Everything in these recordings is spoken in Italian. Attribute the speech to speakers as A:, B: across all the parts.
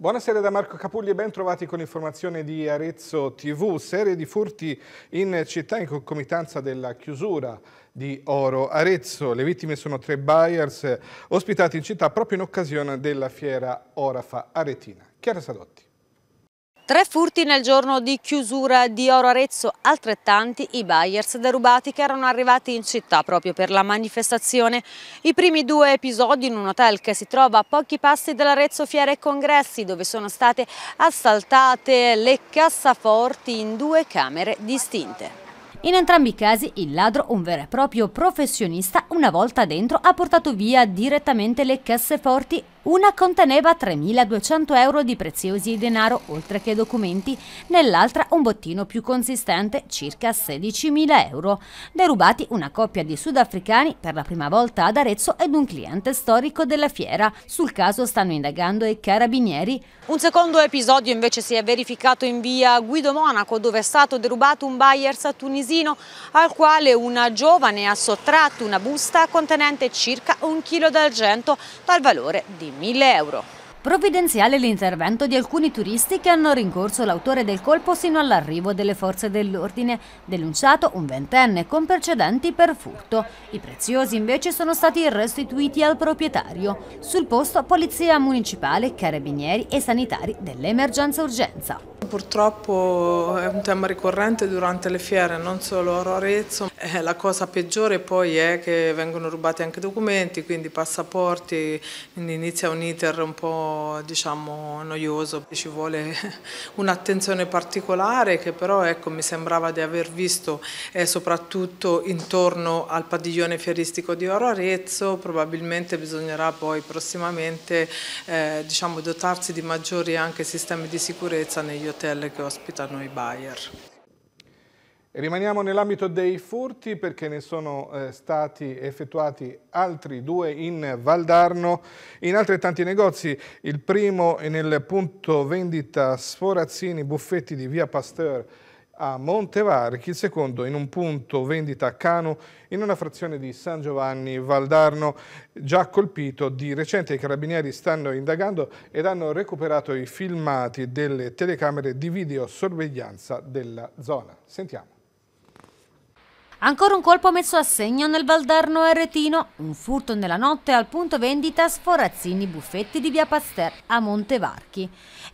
A: Buonasera da Marco Capulli e ben trovati con l'informazione di Arezzo TV. Serie di furti in città in concomitanza della chiusura di Oro Arezzo. Le vittime sono tre buyers ospitati in città proprio in occasione della fiera Orafa Aretina. Chiara Sadotti.
B: Tre furti nel giorno di chiusura di Oro Arezzo, altrettanti i buyers derubati che erano arrivati in città proprio per la manifestazione. I primi due episodi in un hotel che si trova a pochi passi dall'Arezzo Fiere e Congressi dove sono state assaltate le cassaforti in due camere distinte. In entrambi i casi il ladro, un vero e proprio professionista, una volta dentro ha portato via direttamente le casseforti una conteneva 3.200 euro di preziosi denaro oltre che documenti, nell'altra un bottino più consistente, circa 16.000 euro. Derubati una coppia di sudafricani per la prima volta ad Arezzo ed un cliente storico della fiera. Sul caso stanno indagando i carabinieri. Un secondo episodio invece si è verificato in via Guido Monaco dove è stato derubato un buyers tunisino al quale una giovane ha sottratto una busta contenente circa un chilo d'argento dal valore di 1000 euro. Provvidenziale l'intervento di alcuni turisti che hanno rincorso l'autore del colpo sino all'arrivo delle forze dell'ordine, denunciato un ventenne con precedenti per furto. I preziosi invece sono stati restituiti al proprietario. Sul posto polizia municipale, carabinieri e sanitari dell'emergenza urgenza.
C: Purtroppo è un tema ricorrente durante le fiere, non solo a Arezzo. Eh, la cosa peggiore poi è che vengono rubati anche documenti, quindi passaporti, quindi inizia un iter un po' diciamo, noioso, ci vuole un'attenzione particolare che però ecco, mi sembrava di aver visto eh, soprattutto intorno al padiglione fieristico di Oro Arezzo, probabilmente bisognerà poi prossimamente eh, diciamo, dotarsi di maggiori anche sistemi di sicurezza negli hotel che ospitano i buyer.
A: Rimaniamo nell'ambito dei furti perché ne sono eh, stati effettuati altri due in Valdarno, in altrettanti negozi. Il primo è nel punto vendita Sforazzini Buffetti di via Pasteur a Montevarchi, il secondo in un punto vendita a Cano in una frazione di San Giovanni Valdarno, già colpito di recente i carabinieri stanno indagando ed hanno recuperato i filmati delle telecamere di videosorveglianza della zona. Sentiamo.
B: Ancora un colpo messo a segno nel Valdarno Aretino, un furto nella notte al punto vendita Sforazzini Buffetti di via Pasteur a Montevarchi.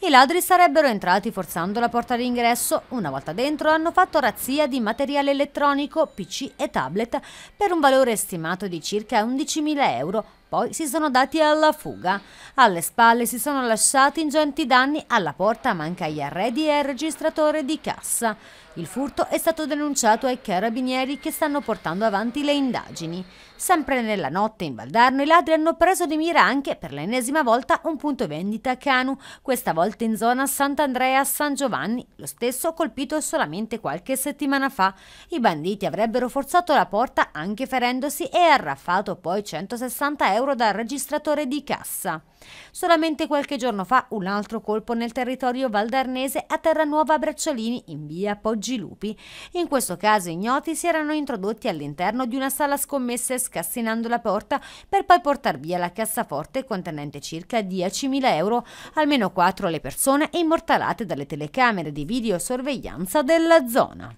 B: I ladri sarebbero entrati forzando la porta d'ingresso, una volta dentro hanno fatto razzia di materiale elettronico, pc e tablet per un valore stimato di circa 11.000 euro poi si sono dati alla fuga. Alle spalle si sono lasciati ingenti danni alla porta, manca gli arredi e al registratore di cassa. Il furto è stato denunciato ai carabinieri che stanno portando avanti le indagini. Sempre nella notte in Valdarno i ladri hanno preso di mira anche per l'ennesima volta un punto vendita a Canu, questa volta in zona Sant'Andrea a San Giovanni, lo stesso colpito solamente qualche settimana fa. I banditi avrebbero forzato la porta anche ferendosi e arraffato poi 160 euro euro dal registratore di cassa. Solamente qualche giorno fa un altro colpo nel territorio valdarnese a Terranuova Bracciolini in via Poggi Lupi. In questo caso ignoti si erano introdotti all'interno di una sala scommesse scassinando la porta per poi portare via la cassaforte contenente circa 10.000 euro, almeno 4 le persone immortalate dalle telecamere di videosorveglianza della zona.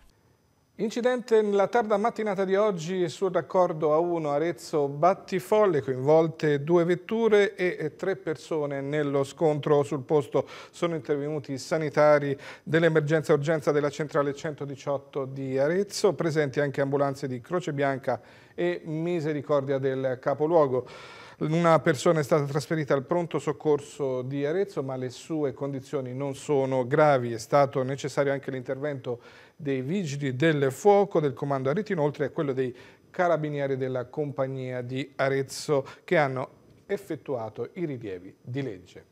A: Incidente nella tarda mattinata di oggi sul raccordo A1 Arezzo-Battifolle, coinvolte due vetture e tre persone nello scontro sul posto. Sono intervenuti i sanitari dell'emergenza urgenza della centrale 118 di Arezzo, presenti anche ambulanze di Croce Bianca e Misericordia del Capoluogo. Una persona è stata trasferita al pronto soccorso di Arezzo, ma le sue condizioni non sono gravi. È stato necessario anche l'intervento dei vigili del fuoco del comando Aretino, oltre a quello dei carabinieri della compagnia di Arezzo, che hanno effettuato i rilievi di legge.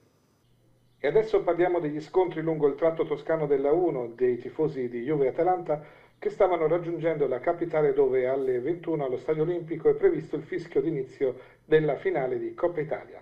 A: E adesso parliamo degli scontri lungo il tratto toscano della 1 dei tifosi di Juve e Atalanta che stavano raggiungendo la capitale dove alle 21 allo Stadio Olimpico è previsto il fischio d'inizio della finale di Coppa Italia.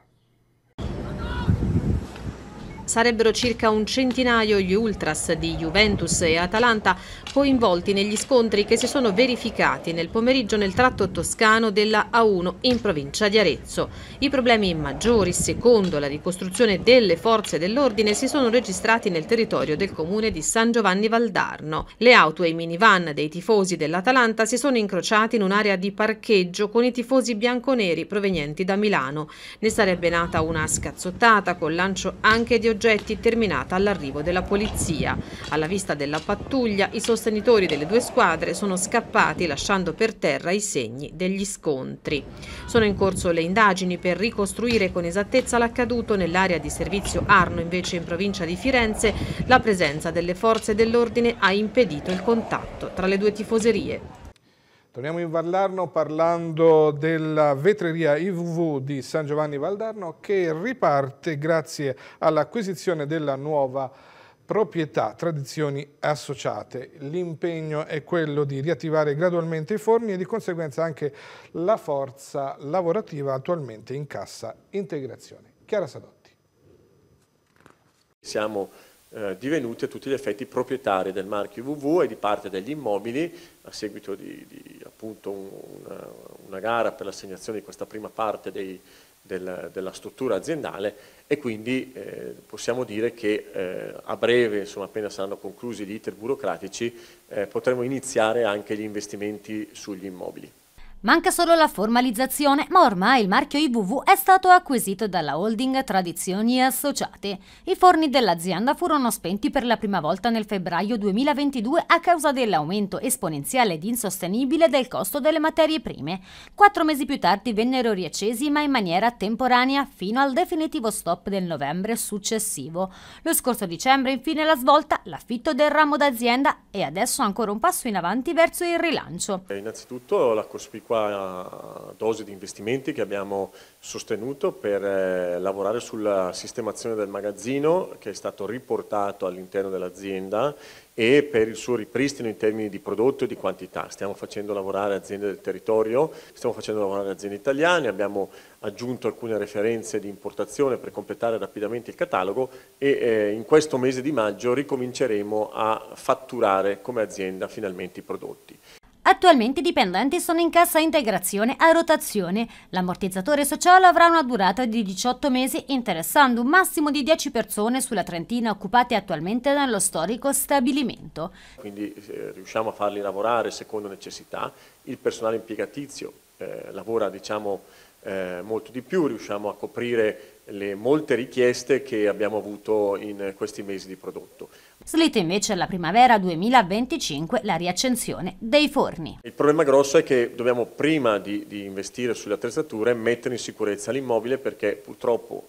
C: Sarebbero circa un centinaio gli ultras di Juventus e Atalanta coinvolti negli scontri che si sono verificati nel pomeriggio nel tratto toscano della A1 in provincia di Arezzo. I problemi maggiori, secondo la ricostruzione delle forze dell'ordine, si sono registrati nel territorio del comune di San Giovanni Valdarno. Le auto e i minivan dei tifosi dell'Atalanta si sono incrociati in un'area di parcheggio con i tifosi bianconeri provenienti da Milano. Ne sarebbe nata una scazzottata con lancio anche di oggetti terminata all'arrivo della polizia. Alla vista della pattuglia i sostenitori delle due squadre sono scappati lasciando per terra i segni degli scontri. Sono in corso le indagini per ricostruire con esattezza l'accaduto nell'area di servizio Arno invece in provincia di Firenze. La presenza delle forze dell'ordine ha impedito il contatto tra le due tifoserie.
A: Torniamo in Valdarno parlando della vetreria IVV di San Giovanni Valdarno che riparte grazie all'acquisizione della nuova proprietà, tradizioni associate. L'impegno è quello di riattivare gradualmente i forni e di conseguenza anche la forza lavorativa attualmente in cassa integrazione. Chiara Sadotti.
D: Siamo eh, divenuti a tutti gli effetti proprietari del marchio WW e di parte degli immobili a seguito di, di appunto un, una, una, gara per l'assegnazione di questa prima parte dei, del, della struttura aziendale e quindi eh, possiamo dire che eh, a breve, insomma, appena saranno conclusi gli iter burocratici, eh, potremo iniziare anche gli investimenti sugli immobili.
B: Manca solo la formalizzazione, ma ormai il marchio IVV è stato acquisito dalla holding Tradizioni Associate. I forni dell'azienda furono spenti per la prima volta nel febbraio 2022 a causa dell'aumento esponenziale ed insostenibile del costo delle materie prime. Quattro mesi più tardi vennero riaccesi ma in maniera temporanea fino al definitivo stop del novembre successivo. Lo scorso dicembre infine la svolta, l'affitto del ramo d'azienda e adesso ancora un passo in avanti verso il rilancio.
D: Eh, innanzitutto la cospicua adeguata dose di investimenti che abbiamo sostenuto per eh, lavorare sulla sistemazione del magazzino che è stato riportato all'interno dell'azienda e per il suo ripristino in termini di prodotto e di quantità. Stiamo facendo lavorare aziende del territorio, stiamo facendo lavorare aziende italiane, abbiamo aggiunto alcune referenze di importazione per completare rapidamente il catalogo e eh, in questo mese di maggio ricominceremo a fatturare come azienda finalmente i prodotti.
B: Attualmente i dipendenti sono in cassa integrazione a rotazione. L'ammortizzatore sociale avrà una durata di 18 mesi interessando un massimo di 10 persone sulla trentina occupate attualmente nello storico stabilimento.
D: Quindi eh, riusciamo a farli lavorare secondo necessità, il personale impiegatizio eh, lavora diciamo, eh, molto di più, riusciamo a coprire le molte richieste che abbiamo avuto in questi mesi di prodotto.
B: Slitta invece alla primavera 2025 la riaccensione dei forni.
D: Il problema grosso è che dobbiamo prima di, di investire sulle attrezzature mettere in sicurezza l'immobile perché purtroppo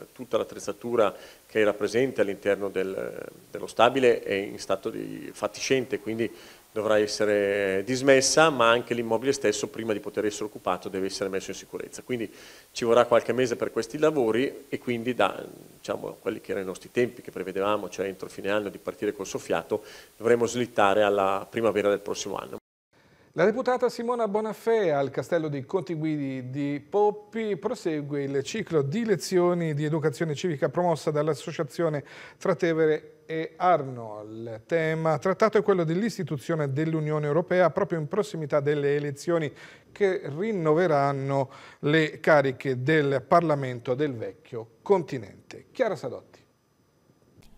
D: eh, tutta l'attrezzatura che era presente all'interno del, dello stabile è in stato di fatiscente, quindi dovrà essere dismessa, ma anche l'immobile stesso prima di poter essere occupato deve essere messo in sicurezza. Quindi ci vorrà qualche mese per questi lavori e quindi da diciamo, quelli che erano i nostri tempi che prevedevamo, cioè entro fine anno di partire col soffiato, dovremo slittare alla primavera del prossimo anno.
A: La deputata Simona Bonaffè al Castello dei Conti Guidi di Poppi prosegue il ciclo di lezioni di educazione civica promossa dall'associazione Tratevere e Arno. Il tema trattato è quello dell'istituzione dell'Unione Europea proprio in prossimità delle elezioni che rinnoveranno le cariche del Parlamento del vecchio continente. Chiara Sadotti.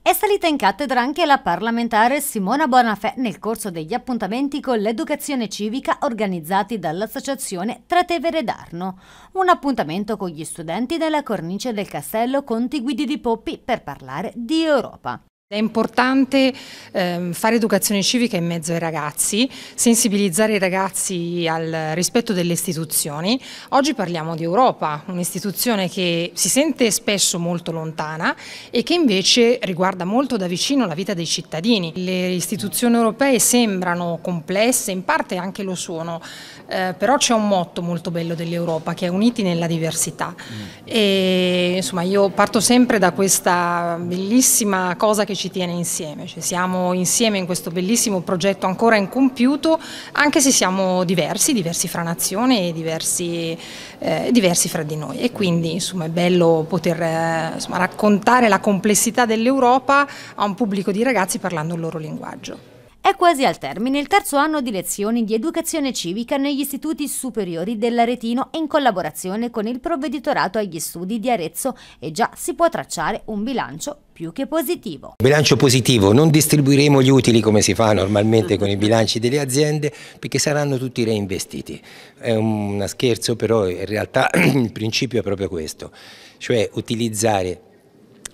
B: È salita in cattedra anche la parlamentare Simona Bonafè nel corso degli appuntamenti con l'educazione civica organizzati dall'associazione Tratevere d'Arno. Un appuntamento con gli studenti della cornice del castello Conti Guidi di Poppi per parlare di Europa. È importante eh, fare educazione civica in mezzo ai ragazzi,
C: sensibilizzare i ragazzi al rispetto delle istituzioni. Oggi parliamo di Europa, un'istituzione che si sente spesso molto lontana e che invece riguarda molto da vicino la vita dei cittadini. Le istituzioni europee sembrano complesse, in parte anche lo sono, eh, però c'è un motto molto bello dell'Europa che è uniti nella diversità. Mm. E, insomma, io parto sempre da questa bellissima cosa che ci ci tiene insieme, cioè siamo insieme in questo bellissimo progetto ancora incompiuto, anche se siamo diversi, diversi fra nazione e diversi, eh, diversi fra di noi. E quindi insomma, è bello poter eh, insomma, raccontare la complessità dell'Europa a un pubblico di ragazzi parlando il loro linguaggio
B: quasi al termine il terzo anno di lezioni di educazione civica negli istituti superiori dell'Aretino in collaborazione con il provveditorato agli studi di Arezzo e già si può tracciare un bilancio più che positivo.
C: Bilancio positivo, non distribuiremo gli utili come si fa normalmente con i bilanci delle aziende perché saranno tutti reinvestiti. È uno scherzo però in realtà il principio è proprio questo, cioè utilizzare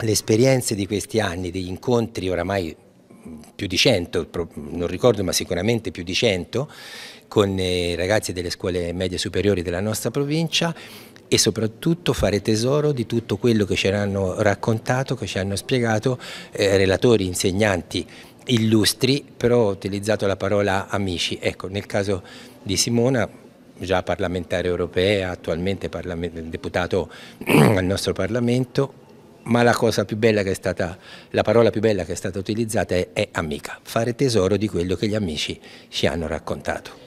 C: le esperienze di questi anni, degli incontri oramai più di 100, non ricordo ma sicuramente più di 100, con i eh, ragazzi delle scuole medie superiori della nostra provincia e soprattutto fare tesoro di tutto quello che ci hanno raccontato, che ci hanno spiegato eh, relatori, insegnanti illustri, però ho utilizzato la parola amici. Ecco, nel caso di Simona, già parlamentare europea, attualmente parlament deputato al nostro Parlamento, ma la, stata, la parola più bella che è stata utilizzata è, è amica, fare tesoro di quello che gli amici ci hanno raccontato.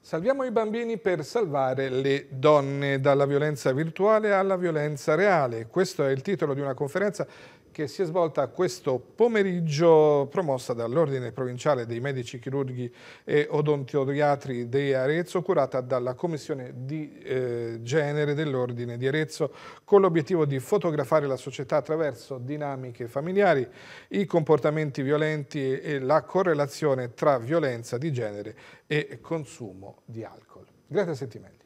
A: Salviamo i bambini per salvare le donne dalla violenza virtuale alla violenza reale. Questo è il titolo di una conferenza che si è svolta questo pomeriggio promossa dall'Ordine Provinciale dei Medici Chirurghi e Odontiodiatri di Arezzo, curata dalla Commissione di eh, Genere dell'Ordine di Arezzo, con l'obiettivo di fotografare la società attraverso dinamiche familiari, i comportamenti violenti e la correlazione tra violenza di genere e consumo di alcol. Grazie a Settimelli.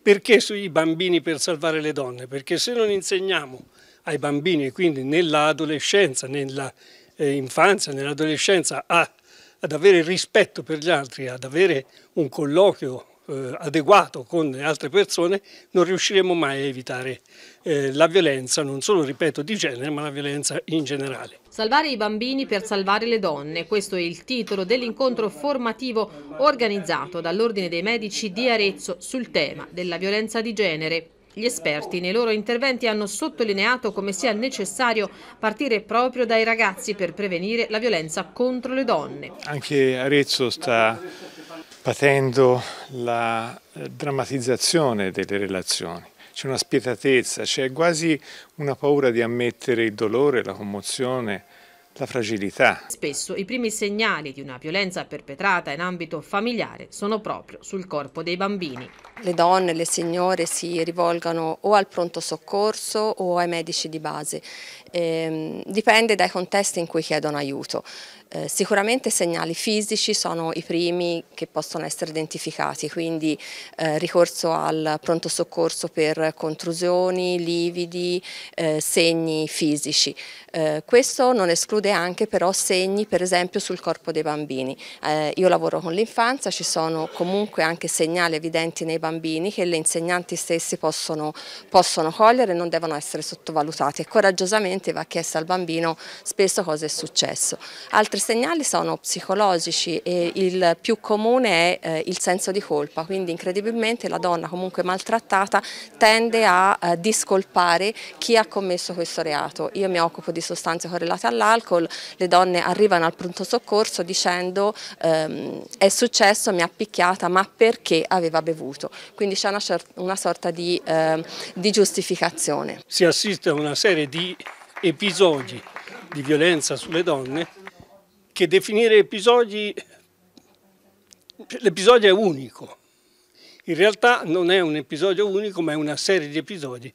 D: Perché sui bambini per salvare le donne? Perché se non insegniamo ai bambini, e quindi nell'adolescenza, nell'infanzia, eh, nell'adolescenza, ad avere rispetto per gli altri, ad avere un colloquio eh, adeguato con le altre persone, non riusciremo mai a evitare eh, la violenza, non solo, ripeto, di genere, ma la violenza in generale.
C: Salvare i bambini per salvare le donne, questo è il titolo dell'incontro formativo organizzato dall'Ordine dei Medici di Arezzo sul tema della violenza di genere. Gli esperti nei loro interventi hanno sottolineato come sia necessario partire proprio dai ragazzi per prevenire la violenza contro le donne.
A: Anche Arezzo sta patendo la eh, drammatizzazione delle relazioni. C'è una spietatezza, c'è quasi una paura di ammettere il
D: dolore, la commozione, la fragilità.
C: Spesso i primi segnali di una violenza perpetrata in ambito familiare sono proprio sul corpo dei bambini
E: le donne, le signore si rivolgano o al pronto soccorso o ai medici di base, ehm, dipende dai contesti in cui chiedono aiuto. Eh, sicuramente segnali fisici sono i primi che possono essere identificati, quindi eh, ricorso al pronto soccorso per contrusioni, lividi, eh, segni fisici. Eh, questo non esclude anche però segni per esempio sul corpo dei bambini. Eh, io lavoro con l'infanzia, ci sono comunque anche segnali evidenti nei bambini che le insegnanti stessi possono, possono cogliere e non devono essere sottovalutati e coraggiosamente va chiesto al bambino spesso cosa è successo. Altri segnali sono psicologici e il più comune è eh, il senso di colpa, quindi incredibilmente la donna comunque maltrattata tende a eh, discolpare chi ha commesso questo reato. Io mi occupo di sostanze correlate all'alcol, le donne arrivano al pronto soccorso dicendo ehm, è successo, mi ha picchiata, ma perché aveva bevuto? Quindi c'è una, una, sorta di, eh, di giustificazione.
D: Si assiste a una serie di episodi di violenza sulle donne che definire episodi, l'episodio è unico. In realtà non è un episodio unico, ma è una serie di episodi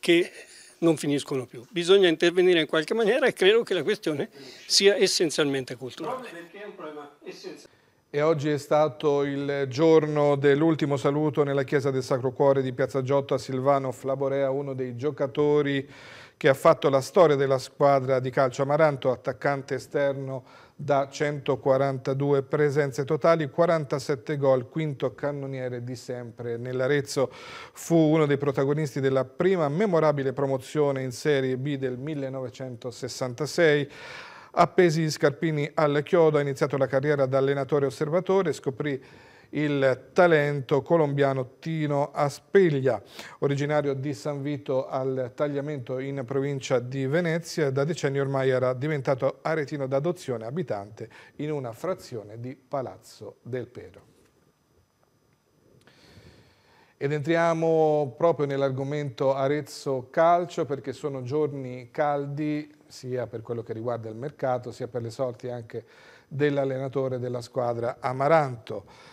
D: che non finiscono più. Bisogna intervenire in qualche maniera e credo che la questione sia essenzialmente culturale.
A: E oggi è stato il giorno dell'ultimo saluto nella chiesa del Sacro Cuore di Piazza Giotto a Silvano Flaborea, uno dei giocatori che ha fatto la storia della squadra di calcio Amaranto, attaccante esterno da 142 presenze totali, 47 gol, quinto cannoniere di sempre. Nell'Arezzo fu uno dei protagonisti della prima memorabile promozione in Serie B del 1966. Appesi gli scarpini al chiodo, ha iniziato la carriera da allenatore osservatore, scoprì il talento colombiano Tino Aspeglia, originario di San Vito al Tagliamento in provincia di Venezia, da decenni ormai era diventato aretino d'adozione abitante in una frazione di Palazzo del Pero. Ed entriamo proprio nell'argomento Arezzo Calcio perché sono giorni caldi sia per quello che riguarda il mercato sia per le sorti anche dell'allenatore della squadra Amaranto.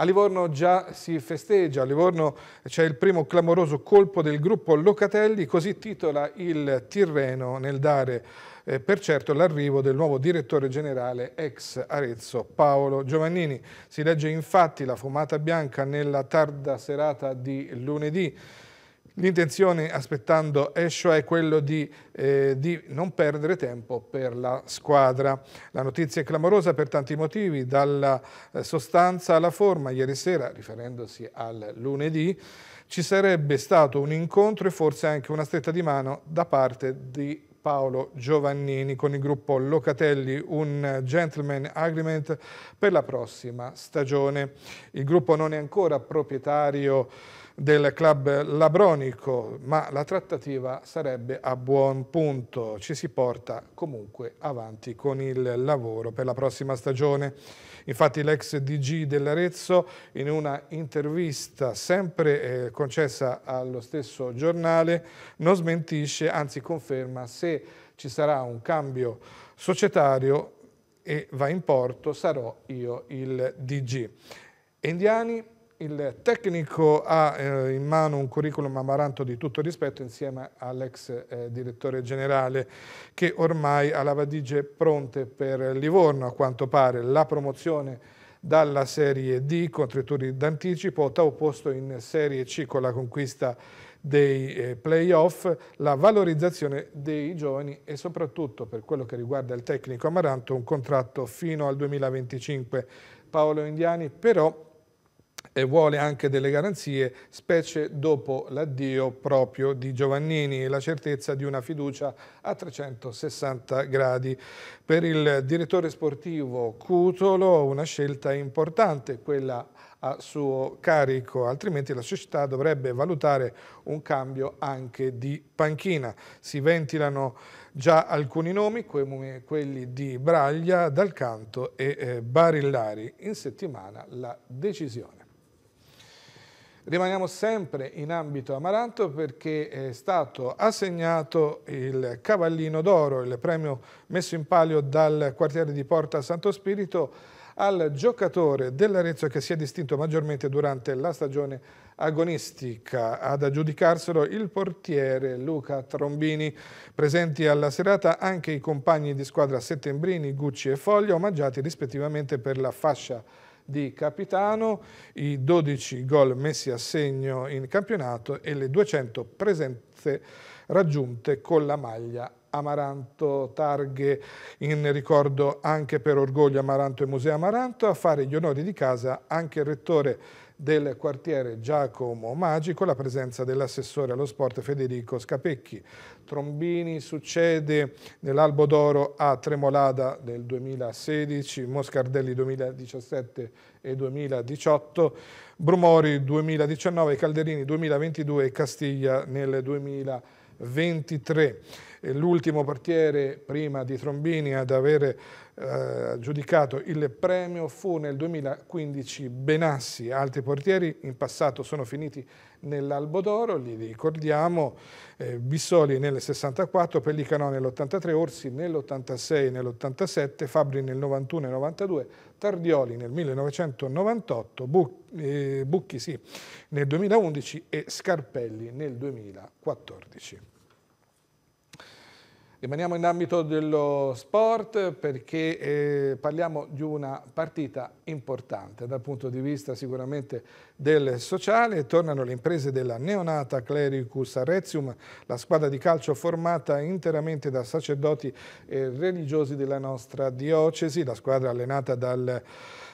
A: A Livorno già si festeggia, a Livorno c'è il primo clamoroso colpo del gruppo Locatelli, così titola il Tirreno nel dare eh, per certo l'arrivo del nuovo direttore generale ex Arezzo Paolo Giovannini. Si legge infatti la fumata bianca nella tarda serata di lunedì. L'intenzione aspettando Escio è quello di, eh, di, non perdere tempo per la squadra. La notizia è clamorosa per tanti motivi, dalla eh, sostanza alla forma. Ieri sera, riferendosi al lunedì, ci sarebbe stato un incontro e forse anche una stretta di mano da parte di Paolo Giovannini con il gruppo Locatelli, un gentleman agreement per la prossima stagione. Il gruppo non è ancora proprietario del club labronico, ma la trattativa sarebbe a buon punto. Ci si porta comunque avanti con il lavoro per la prossima stagione. Infatti l'ex DG dell'Arezzo in una intervista sempre eh, concessa allo stesso giornale non smentisce, anzi conferma se ci sarà un cambio societario e va in porto sarò io il DG. Indiani il tecnico ha eh, in mano un curriculum amaranto di tutto rispetto insieme all'ex eh, direttore generale che ormai ha la valigie pronte per Livorno a quanto pare. La promozione dalla Serie D con tre turni d'anticipo, ottavo posto in Serie C con la conquista dei eh, playoff, la valorizzazione dei giovani e soprattutto per quello che riguarda il tecnico Amaranto un contratto fino al 2025. Paolo Indiani però e vuole anche delle garanzie, specie dopo l'addio proprio di Giovannini e la certezza di una fiducia a 360 gradi. Per il direttore sportivo Cutolo una scelta importante, quella a suo carico, altrimenti la società dovrebbe valutare un cambio anche di panchina. Si ventilano già alcuni nomi, come quelli di Braglia, Dalcanto e eh, Barillari. In settimana la decisione. Rimaniamo sempre in ambito amaranto perché è stato assegnato il Cavallino d'Oro, il premio messo in palio dal quartiere di Porta Santo Spirito al giocatore dell'Arezzo che si è distinto maggiormente durante la stagione agonistica. Ad aggiudicarselo il portiere Luca Trombini. Presenti alla serata anche i compagni di squadra Settembrini, Gucci e Foglia, omaggiati rispettivamente per la fascia di capitano, i 12 gol messi a segno in campionato e le 200 presenze raggiunte con la maglia Amaranto Targhe, in ricordo anche per orgoglio Amaranto e Museo Amaranto, a fare gli onori di casa anche il rettore del quartiere Giacomo Magico, la presenza dell'assessore allo sport Federico Scapecchi. Trombini succede nell'Albo d'Oro a Tremolada del 2016, Moscardelli 2017 e 2018, Brumori 2019, Calderini 2022 e Castiglia nel 2023 l'ultimo portiere prima di Trombini ad aver eh, giudicato il premio fu nel 2015 Benassi. Altri portieri in passato sono finiti nell'Albo d'Oro, li ricordiamo, eh, Bissoli nel 64, Pellicano nell'83, Orsi nell'86 e nell'87, Fabri nel 91 e 92, Tardioli nel 1998, Buc eh, Bucchi sì, nel 2011 e Scarpelli nel 2014. Rimaniamo in ambito dello sport perché eh, parliamo di una partita importante dal punto di vista sicuramente del sociale. Tornano le imprese della neonata Clericus Arrezium, la squadra di calcio formata interamente da sacerdoti eh, religiosi della nostra diocesi, la squadra allenata dal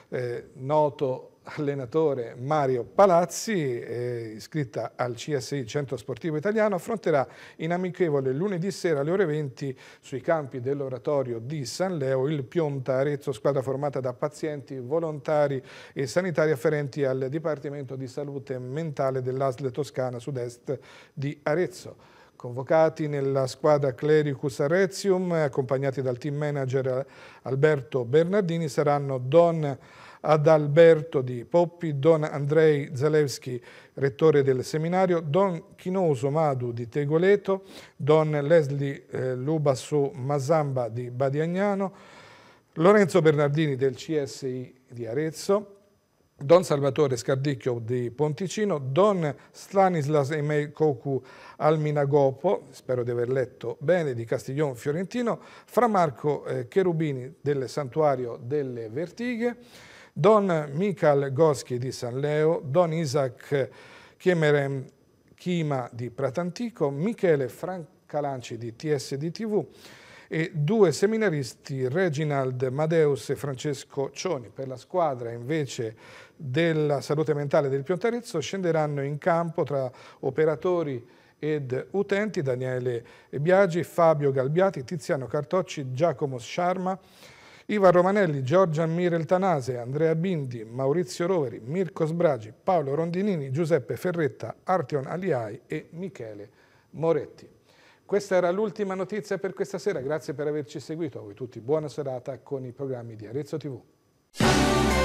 A: eh, noto allenatore Mario Palazzi, eh, iscritta al CSI Centro Sportivo Italiano, affronterà in amichevole lunedì sera alle ore 20 sui campi dell'oratorio di San Leo il Pionta Arezzo, squadra formata da pazienti, volontari e sanitari afferenti al Dipartimento di Salute Mentale dell'ASL Toscana Sud-Est di Arezzo convocati nella squadra Clericus Arezium, accompagnati dal team manager Alberto Bernardini, saranno Don ad Alberto di Poppi, Don Andrei Zalewski, rettore del seminario, Don Chinoso Madu di Tegoleto, Don Leslie eh, Lubassu Mazamba di Badiagnano, Lorenzo Bernardini del CSI di Arezzo, Don Salvatore Scardicchio di Ponticino, Don Stanislas Emei Cocu Alminagopo, spero di aver letto bene, di Castiglione Fiorentino, Fra Marco eh, Cherubini del Santuario delle Vertighe, Don Michal Goschi di San Leo, Don Isaac Chiemerem Chima di Pratantico, Michele Francalanci di TSD TV e due seminaristi Reginald Madeus e Francesco Cioni. Per la squadra invece della salute mentale del Piontarezzo scenderanno in campo tra operatori ed utenti Daniele Biagi, Fabio Galbiati, Tiziano Cartocci, Giacomo Sciarma, Ivan Romanelli, Giorgia Mirel Tanase, Andrea Bindi, Maurizio Roveri, Mirko Sbragi, Paolo Rondinini, Giuseppe Ferretta, Artion Aliai e Michele Moretti. Questa era l'ultima notizia per questa sera, grazie per averci seguito, a voi tutti buona serata con i programmi di Arezzo TV.